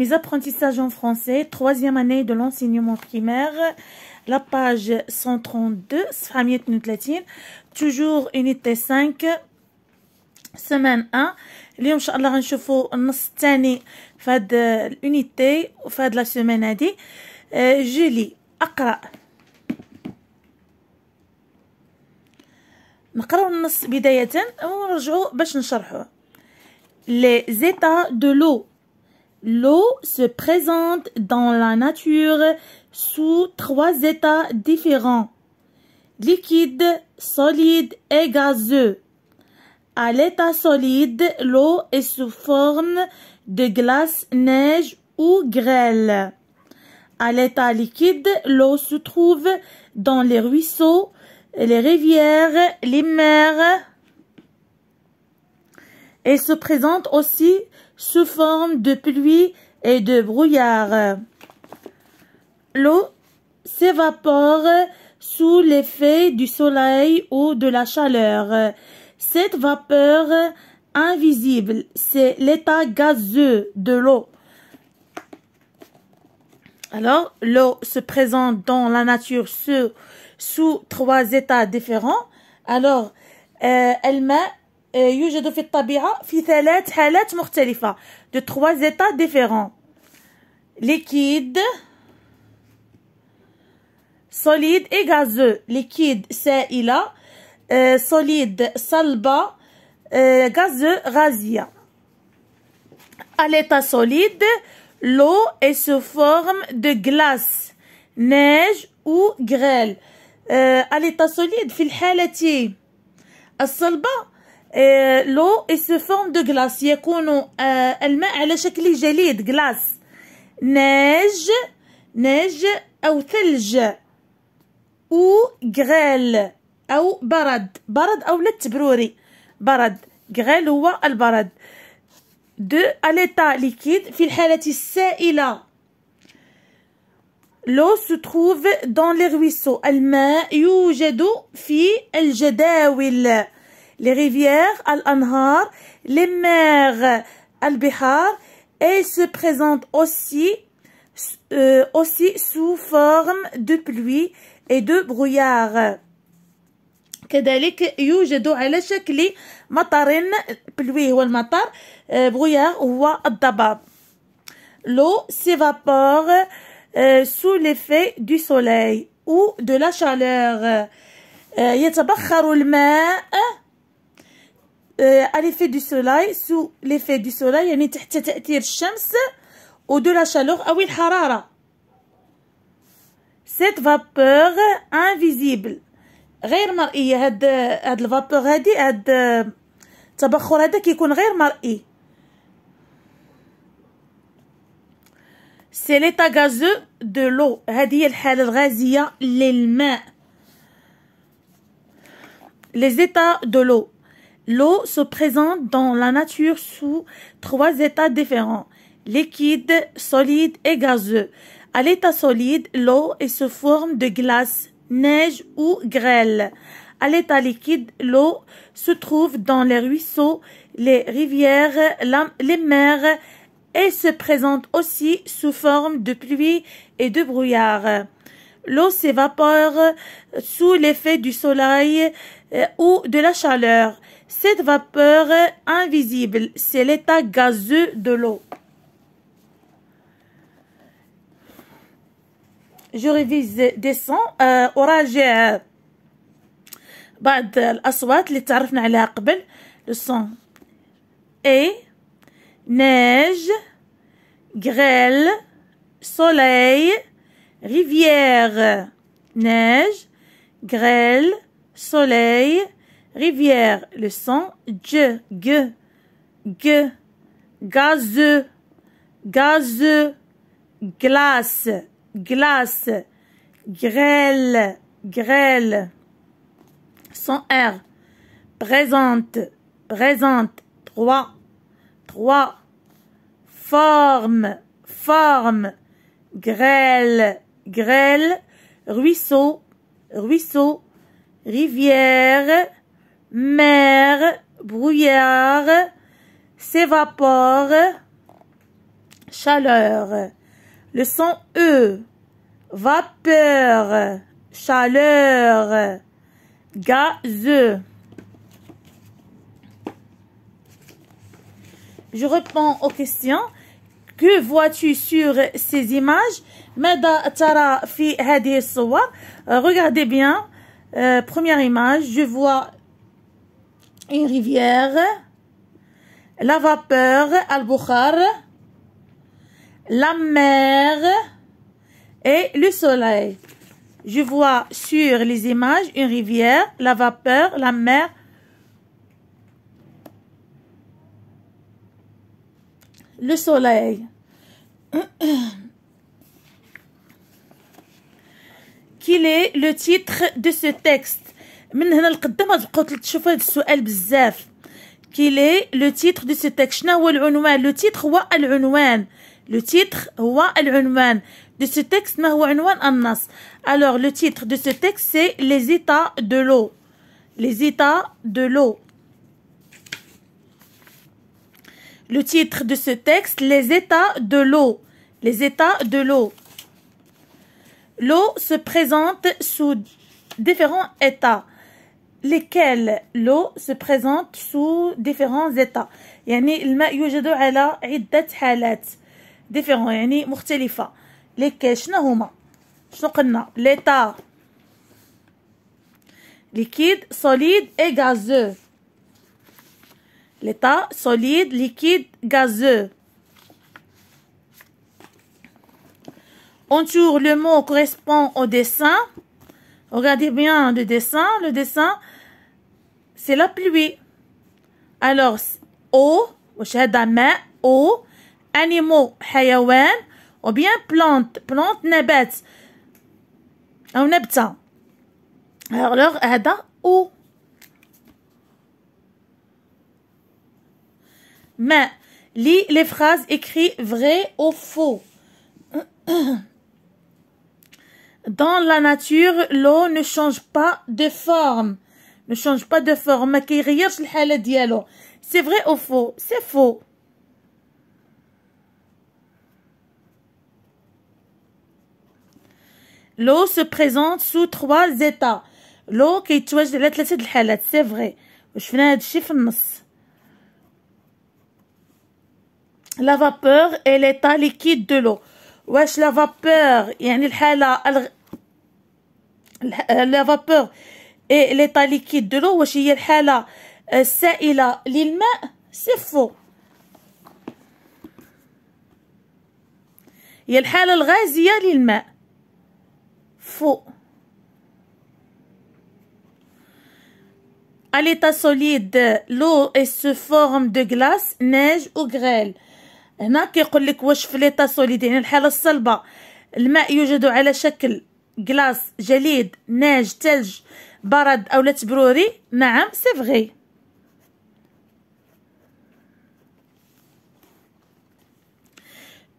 Mes apprentissages en français, troisième année de l'enseignement primaire, la page 132, Sfamiet latine, toujours unité 5, semaine 1. اليوم ان شاء الله غنشوفوا النص الثاني في هاد الونيتي وفي هاد لا سيمين هادي جولي اقرا نقراو النص بدايه ونرجعوا باش نشرحوه لي زيتا دو لو L'eau se présente dans la nature sous trois états différents, liquide, solide et gazeux. À l'état solide, l'eau est sous forme de glace, neige ou grêle. À l'état liquide, l'eau se trouve dans les ruisseaux, les rivières, les mers, et se présente aussi sous forme de pluie et de brouillard. L'eau s'évapore sous l'effet du soleil ou de la chaleur. Cette vapeur invisible, c'est l'état gazeux de l'eau. Alors, l'eau se présente dans la nature sous, trois états différents. Alors, euh, elle met Euh, يوجد في الطبيعة في ثلاث حالات مختلفة دو تخوا زيتا ديفيرون ليكيد سوليد اي غازو ليكيد سائلة سوليد صلبة غازو غازية اليتا سوليد لو اي سو فورم دو غلاس نيج او غريل اليتا سوليد في الحالة الصلبة آه، لو سو فورم دو غلاس يكون آه، الماء على شكل جليد غلاس ناج ناج او ثلج او غريل او برد برد او لتبروري برد غريل هو البرد دو اليتا ليكيد في الحالة السائلة لو سو تروف دون لي ruisseaux الماء يوجد في الجداول les rivières, Al-Anhar, les mers, Al-Bihar, et se présente aussi, euh, aussi sous forme de pluie et de brouillard. كذلك a على شكل pluie euh, ou هو matar brouillard هو dabab. l'eau s'évapore euh, sous l'effet du soleil ou de la chaleur euh, يتبخر ma. Euh, à l'effet du soleil sous l'effet du soleil يعني تحت تأثير الشمس ou دو لا شالور أو الحرارة سيت فابور انفيزيبل غير مرئية هاد هاد الفابور هادي هاد التبخر هذا كيكون غير مرئي سي لي غازو دو لو هادي هي الحالة الغازية للماء لي زيتا دو لو L'eau se présente dans la nature sous trois états différents, liquide, solide et gazeux. À l'état solide, l'eau est sous forme de glace, neige ou grêle. À l'état liquide, l'eau se trouve dans les ruisseaux, les rivières, les mers et se présente aussi sous forme de pluie et de brouillard. L'eau s'évapore sous l'effet du soleil euh, ou de la chaleur. Cette vapeur invisible, c'est l'état gazeux de l'eau. Je révise descends euh, Orage. Euh, bad aswat, les تعرفنا عليها le son et neige grêle soleil rivière neige grêle soleil rivière, le son, je, gueux gueux gazeux, gazeux, glace, glace, grêle, grêle. Son R, présente, présente, trois, trois, forme, forme, grêle, grêle, ruisseau, ruisseau, rivière, mer, brouillard, s'évapore, chaleur. Le son E, vapeur, chaleur, gaz. Je réponds aux questions. Que vois-tu sur ces images Regardez bien. Euh, première image, je vois une rivière, la vapeur, al la mer et le soleil. Je vois sur les images une rivière, la vapeur, la mer. Le soleil. Quel est le titre de ce texte من هنا لقدام غتبقاو تشوفوا هذا السؤال بزاف كيلي لو titre هو العنوان هو العنوان de ce texte ما هو عنوان النص alors le titre de ce texte c'est les états de l'eau les états de l'eau le titre de ce texte les états de l'eau les états de l'eau l'eau se présente sous différents états lesquels l'eau se présente sous différents états يعني الماء a على عدة différents lesquels sont هما l'état liquide solide et gazeux l'état solide liquide gazeux entoure le mot correspond au dessin regardez bien le dessin le dessin c'est la pluie. Alors, eau, eau, animaux, hayawan, ou bien plantes, plantes nabat. Ou nabta. Alors, Ada. eau. Mais, lis les phrases écrites vrai ou faux. Dans la nature, l'eau ne change pas de forme ne change pas de forme, qui rien dit alors C'est vrai ou faux C'est faux. L'eau se présente sous trois états. L'eau qui est de l'atlas de l'halat, c'est vrai. Je finis de chiffre. La vapeur est l'état liquide de l'eau. Wesh, la vapeur, euh, la vapeur. ليطا ليكيد دو لو واش هي الحاله السائله للماء سي فو هي الحاله الغازيه للماء فو À l'état لو l'eau est sous forme de glace, neige ou هنا كيقول لك واش في ليطا سوليد يعني الحاله الصلبه الماء يوجد على شكل غلاس جليد ناج ثلج برد أو تبروري نعم c'est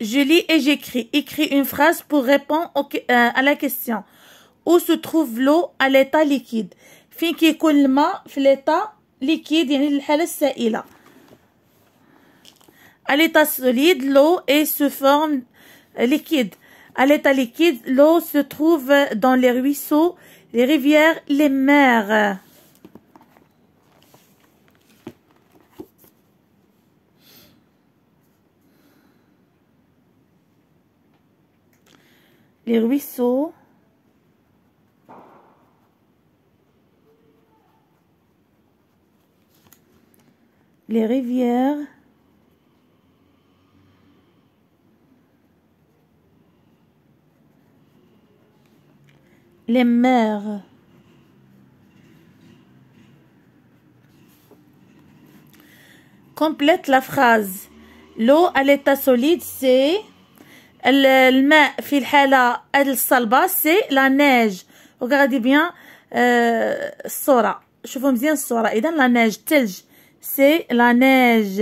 Je lis et j'écris. Écris une phrase pour répondre euh, à la question. Où se trouve l'eau à l'état liquide qu'il qui l'état liquide يعني À l'état solide, l'eau est se forme euh, liquide. À l'état liquide, l'eau se trouve dans les ruisseaux les rivières, les mers. Les ruisseaux. Les rivières. les mers. Complète la phrase. L'eau à l'état solide, c'est c'est la neige. Regardez bien euh, Sora. Je vous bien Sora. Et dans la neige, c'est la neige.